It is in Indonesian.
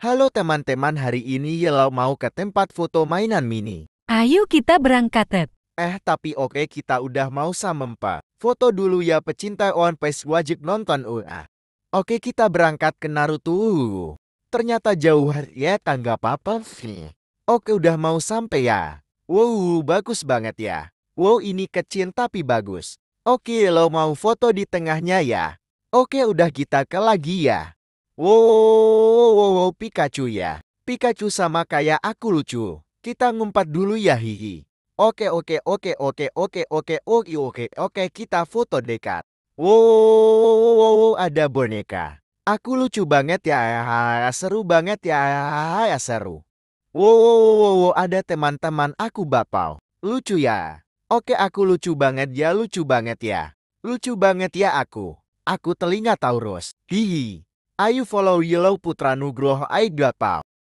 Halo teman-teman, hari ini Yellow mau ke tempat foto mainan mini. Ayo kita berangkat. Ted. Eh, tapi oke kita udah mau samempa. Foto dulu ya pecinta One Piece wajib nonton UA. Uh, ah. Oke kita berangkat ke Naruto. Ternyata jauh ya tangga papa. Oke udah mau sampai ya. Wow, bagus banget ya. Wow, ini kecil tapi bagus. Oke, lo mau foto di tengahnya ya. Oke, udah kita ke lagi ya. Wow, wow, wow, Pikachu ya? Pikachu sama kayak aku lucu. Kita ngumpat dulu ya hihi. Oke oke oke oke oke oke oke oke oke kita foto dekat. Wow ada boneka. Aku lucu banget ya, seru banget ya, ya seru. Wow ada teman-teman aku bapau. Lucu ya. Oke aku lucu banget ya lucu banget ya. Lucu banget ya aku. Aku telinga Taurus. Hihi. Ayu follow Yellow Putra Nugroho Gapal.